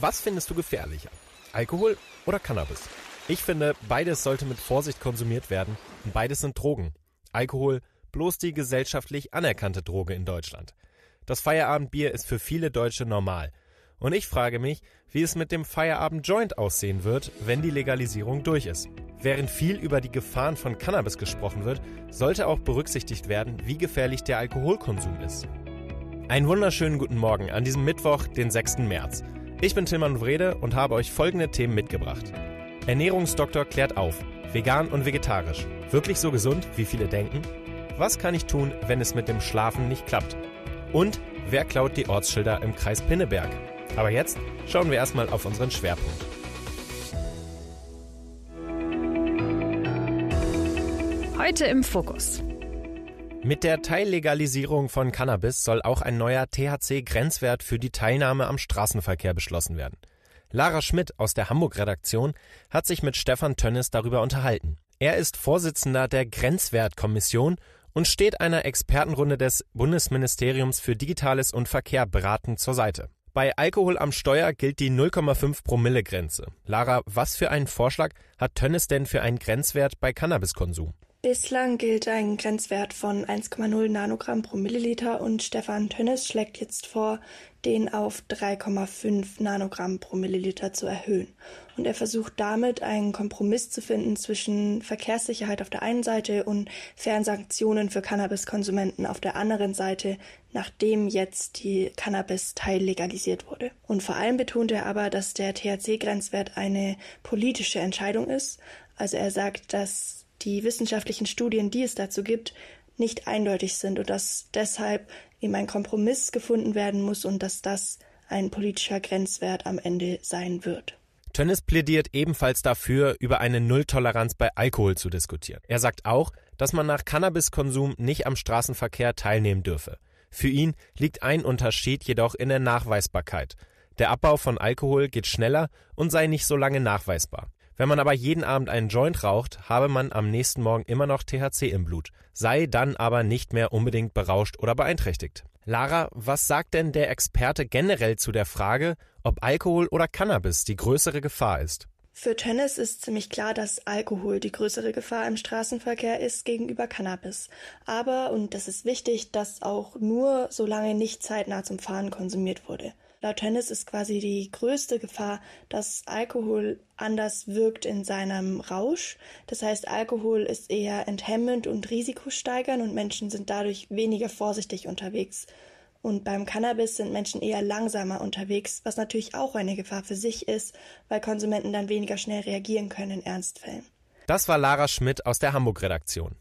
Was findest du gefährlicher? Alkohol oder Cannabis? Ich finde, beides sollte mit Vorsicht konsumiert werden und beides sind Drogen. Alkohol bloß die gesellschaftlich anerkannte Droge in Deutschland. Das Feierabendbier ist für viele Deutsche normal. Und ich frage mich, wie es mit dem Feierabend-Joint aussehen wird, wenn die Legalisierung durch ist. Während viel über die Gefahren von Cannabis gesprochen wird, sollte auch berücksichtigt werden, wie gefährlich der Alkoholkonsum ist. Einen wunderschönen guten Morgen an diesem Mittwoch, den 6. März. Ich bin Tilman Wrede und habe euch folgende Themen mitgebracht. Ernährungsdoktor klärt auf. Vegan und vegetarisch. Wirklich so gesund, wie viele denken? Was kann ich tun, wenn es mit dem Schlafen nicht klappt? Und wer klaut die Ortsschilder im Kreis Pinneberg? Aber jetzt schauen wir erstmal auf unseren Schwerpunkt. Heute im Fokus. Mit der Teillegalisierung von Cannabis soll auch ein neuer THC-Grenzwert für die Teilnahme am Straßenverkehr beschlossen werden. Lara Schmidt aus der Hamburg-Redaktion hat sich mit Stefan Tönnes darüber unterhalten. Er ist Vorsitzender der Grenzwertkommission und steht einer Expertenrunde des Bundesministeriums für Digitales und Verkehr beratend zur Seite. Bei Alkohol am Steuer gilt die 0,5 Promille Grenze. Lara, was für einen Vorschlag hat Tönnes denn für einen Grenzwert bei Cannabiskonsum? Bislang gilt ein Grenzwert von 1,0 Nanogramm pro Milliliter und Stefan Tönnes schlägt jetzt vor, den auf 3,5 Nanogramm pro Milliliter zu erhöhen. Und er versucht damit, einen Kompromiss zu finden zwischen Verkehrssicherheit auf der einen Seite und fairen Sanktionen für Cannabiskonsumenten auf der anderen Seite, nachdem jetzt die Cannabis-Teil legalisiert wurde. Und vor allem betont er aber, dass der THC-Grenzwert eine politische Entscheidung ist. Also er sagt, dass die wissenschaftlichen Studien, die es dazu gibt, nicht eindeutig sind und dass deshalb eben ein Kompromiss gefunden werden muss und dass das ein politischer Grenzwert am Ende sein wird. Tönnes plädiert ebenfalls dafür, über eine Nulltoleranz bei Alkohol zu diskutieren. Er sagt auch, dass man nach Cannabiskonsum nicht am Straßenverkehr teilnehmen dürfe. Für ihn liegt ein Unterschied jedoch in der Nachweisbarkeit. Der Abbau von Alkohol geht schneller und sei nicht so lange nachweisbar. Wenn man aber jeden Abend einen Joint raucht, habe man am nächsten Morgen immer noch THC im Blut, sei dann aber nicht mehr unbedingt berauscht oder beeinträchtigt. Lara, was sagt denn der Experte generell zu der Frage, ob Alkohol oder Cannabis die größere Gefahr ist? Für Tönnes ist ziemlich klar, dass Alkohol die größere Gefahr im Straßenverkehr ist gegenüber Cannabis. Aber, und das ist wichtig, dass auch nur solange nicht zeitnah zum Fahren konsumiert wurde laut Hennis ist quasi die größte Gefahr, dass Alkohol anders wirkt in seinem Rausch. Das heißt, Alkohol ist eher enthemmend und risikosteigernd und Menschen sind dadurch weniger vorsichtig unterwegs. Und beim Cannabis sind Menschen eher langsamer unterwegs, was natürlich auch eine Gefahr für sich ist, weil Konsumenten dann weniger schnell reagieren können in Ernstfällen. Das war Lara Schmidt aus der Hamburg-Redaktion.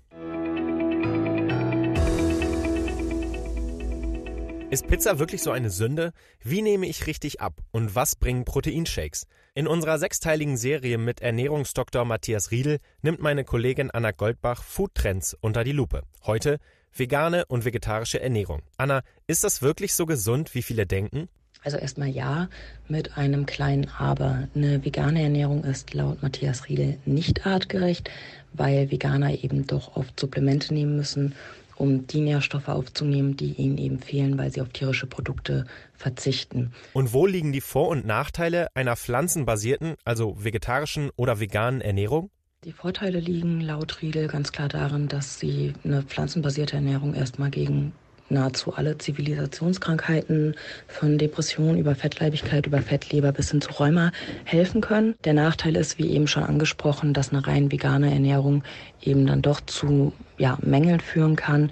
Ist Pizza wirklich so eine Sünde? Wie nehme ich richtig ab? Und was bringen Proteinshakes? In unserer sechsteiligen Serie mit Ernährungsdoktor Matthias Riedel nimmt meine Kollegin Anna Goldbach Foodtrends unter die Lupe. Heute vegane und vegetarische Ernährung. Anna, ist das wirklich so gesund, wie viele denken? Also erstmal ja mit einem kleinen Aber. Eine vegane Ernährung ist laut Matthias Riedel nicht artgerecht, weil Veganer eben doch oft Supplemente nehmen müssen um die Nährstoffe aufzunehmen, die ihnen eben fehlen, weil sie auf tierische Produkte verzichten. Und wo liegen die Vor- und Nachteile einer pflanzenbasierten, also vegetarischen oder veganen Ernährung? Die Vorteile liegen laut Riedel ganz klar darin, dass sie eine pflanzenbasierte Ernährung erstmal gegen nahezu alle Zivilisationskrankheiten von Depressionen über Fettleibigkeit, über Fettleber bis hin zu Rheuma helfen können. Der Nachteil ist, wie eben schon angesprochen, dass eine rein vegane Ernährung eben dann doch zu ja, Mängeln führen kann.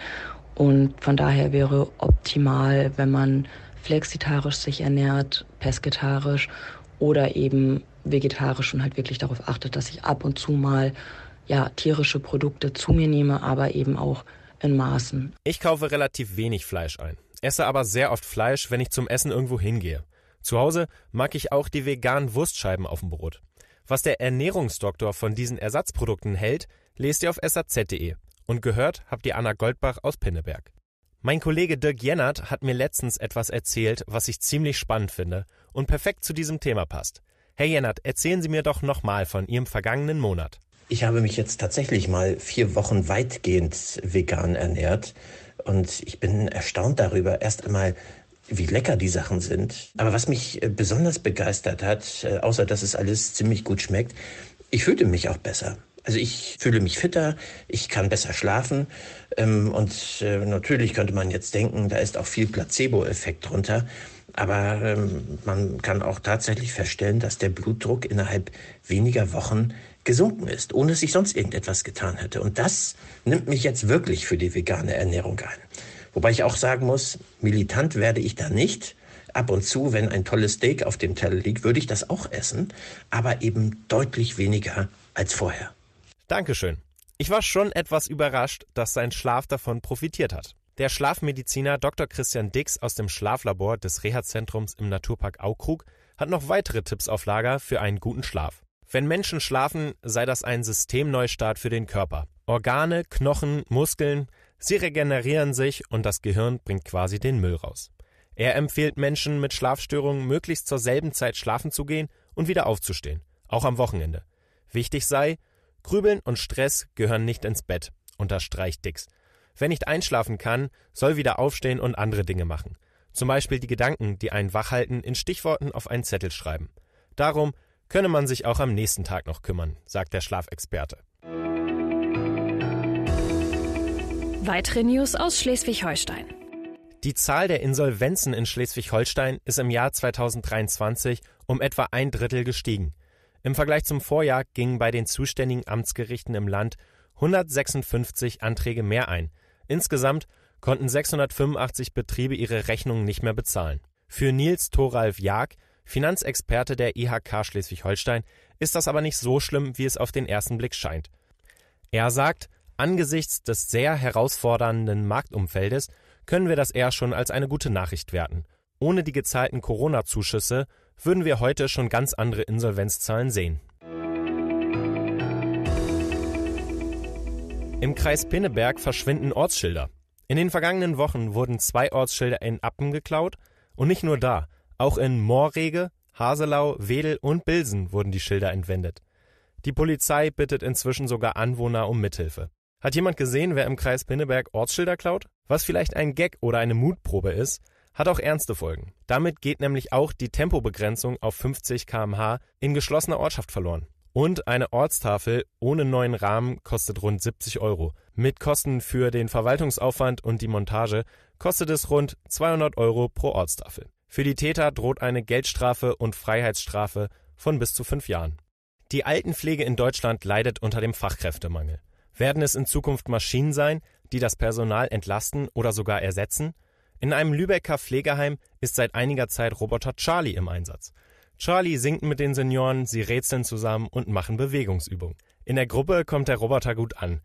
Und von daher wäre optimal, wenn man flexitarisch sich ernährt, pesketarisch oder eben vegetarisch und halt wirklich darauf achtet, dass ich ab und zu mal ja tierische Produkte zu mir nehme, aber eben auch in Maßen. Ich kaufe relativ wenig Fleisch ein, esse aber sehr oft Fleisch, wenn ich zum Essen irgendwo hingehe. Zu Hause mag ich auch die veganen Wurstscheiben auf dem Brot. Was der Ernährungsdoktor von diesen Ersatzprodukten hält, lest ihr auf saz.de. Und gehört habt ihr Anna Goldbach aus Pinneberg. Mein Kollege Dirk Jennert hat mir letztens etwas erzählt, was ich ziemlich spannend finde und perfekt zu diesem Thema passt. Herr Jennert, erzählen Sie mir doch nochmal von Ihrem vergangenen Monat. Ich habe mich jetzt tatsächlich mal vier Wochen weitgehend vegan ernährt und ich bin erstaunt darüber. Erst einmal, wie lecker die Sachen sind. Aber was mich äh, besonders begeistert hat, äh, außer dass es alles ziemlich gut schmeckt, ich fühlte mich auch besser. Also ich fühle mich fitter, ich kann besser schlafen. Ähm, und äh, natürlich könnte man jetzt denken, da ist auch viel Placebo-Effekt drunter. Aber ähm, man kann auch tatsächlich feststellen, dass der Blutdruck innerhalb weniger Wochen gesunken ist, ohne dass ich sonst irgendetwas getan hätte. Und das nimmt mich jetzt wirklich für die vegane Ernährung ein. Wobei ich auch sagen muss, militant werde ich da nicht. Ab und zu, wenn ein tolles Steak auf dem Teller liegt, würde ich das auch essen, aber eben deutlich weniger als vorher. Dankeschön. Ich war schon etwas überrascht, dass sein Schlaf davon profitiert hat. Der Schlafmediziner Dr. Christian Dix aus dem Schlaflabor des Reha-Zentrums im Naturpark Aukrug hat noch weitere Tipps auf Lager für einen guten Schlaf. Wenn Menschen schlafen, sei das ein Systemneustart für den Körper. Organe, Knochen, Muskeln, sie regenerieren sich und das Gehirn bringt quasi den Müll raus. Er empfiehlt Menschen mit Schlafstörungen, möglichst zur selben Zeit schlafen zu gehen und wieder aufzustehen, auch am Wochenende. Wichtig sei, Grübeln und Stress gehören nicht ins Bett, unterstreicht Dix. Wer nicht einschlafen kann, soll wieder aufstehen und andere Dinge machen. Zum Beispiel die Gedanken, die einen wachhalten, in Stichworten auf einen Zettel schreiben. Darum könne man sich auch am nächsten Tag noch kümmern, sagt der Schlafexperte. Weitere News aus Schleswig-Holstein. Die Zahl der Insolvenzen in Schleswig-Holstein ist im Jahr 2023 um etwa ein Drittel gestiegen. Im Vergleich zum Vorjahr gingen bei den zuständigen Amtsgerichten im Land 156 Anträge mehr ein. Insgesamt konnten 685 Betriebe ihre Rechnungen nicht mehr bezahlen. Für Nils Thoralf Jag, Finanzexperte der IHK Schleswig-Holstein, ist das aber nicht so schlimm, wie es auf den ersten Blick scheint. Er sagt, angesichts des sehr herausfordernden Marktumfeldes können wir das eher schon als eine gute Nachricht werten. Ohne die gezahlten Corona-Zuschüsse würden wir heute schon ganz andere Insolvenzzahlen sehen. Im Kreis Pinneberg verschwinden Ortsschilder. In den vergangenen Wochen wurden zwei Ortsschilder in Appen geklaut und nicht nur da, auch in Moorrege, Haselau, Wedel und Bilsen wurden die Schilder entwendet. Die Polizei bittet inzwischen sogar Anwohner um Mithilfe. Hat jemand gesehen, wer im Kreis Pinneberg Ortsschilder klaut? Was vielleicht ein Gag oder eine Mutprobe ist, hat auch ernste Folgen. Damit geht nämlich auch die Tempobegrenzung auf 50 km/h in geschlossener Ortschaft verloren. Und eine Ortstafel ohne neuen Rahmen kostet rund 70 Euro. Mit Kosten für den Verwaltungsaufwand und die Montage kostet es rund 200 Euro pro Ortstafel. Für die Täter droht eine Geldstrafe und Freiheitsstrafe von bis zu fünf Jahren. Die Altenpflege in Deutschland leidet unter dem Fachkräftemangel. Werden es in Zukunft Maschinen sein, die das Personal entlasten oder sogar ersetzen? In einem Lübecker Pflegeheim ist seit einiger Zeit Roboter Charlie im Einsatz. Charlie singt mit den Senioren, sie rätseln zusammen und machen Bewegungsübungen. In der Gruppe kommt der Roboter gut an.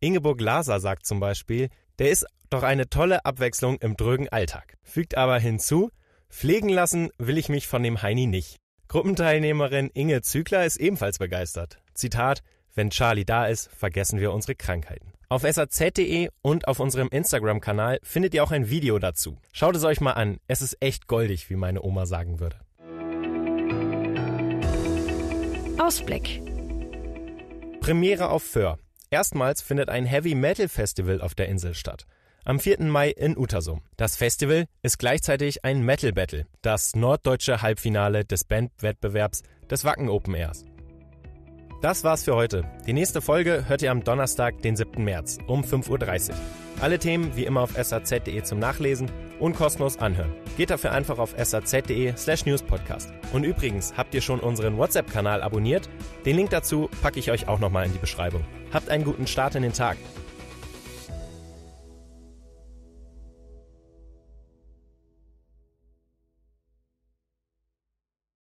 Ingeborg Laser sagt zum Beispiel, der ist doch eine tolle Abwechslung im drögen Alltag. Fügt aber hinzu, pflegen lassen will ich mich von dem Heini nicht. Gruppenteilnehmerin Inge Zügler ist ebenfalls begeistert. Zitat, wenn Charlie da ist, vergessen wir unsere Krankheiten. Auf saz.de und auf unserem Instagram-Kanal findet ihr auch ein Video dazu. Schaut es euch mal an, es ist echt goldig, wie meine Oma sagen würde. Ausblick. Premiere auf Föhr. Erstmals findet ein Heavy Metal Festival auf der Insel statt. Am 4. Mai in Utersum. Das Festival ist gleichzeitig ein Metal Battle, das norddeutsche Halbfinale des Bandwettbewerbs des Wacken Open Airs. Das war's für heute. Die nächste Folge hört ihr am Donnerstag, den 7. März um 5.30 Uhr. Alle Themen wie immer auf saz.de zum Nachlesen und kostenlos anhören. Geht dafür einfach auf saz.de slash newspodcast. Und übrigens, habt ihr schon unseren WhatsApp-Kanal abonniert? Den Link dazu packe ich euch auch nochmal in die Beschreibung. Habt einen guten Start in den Tag.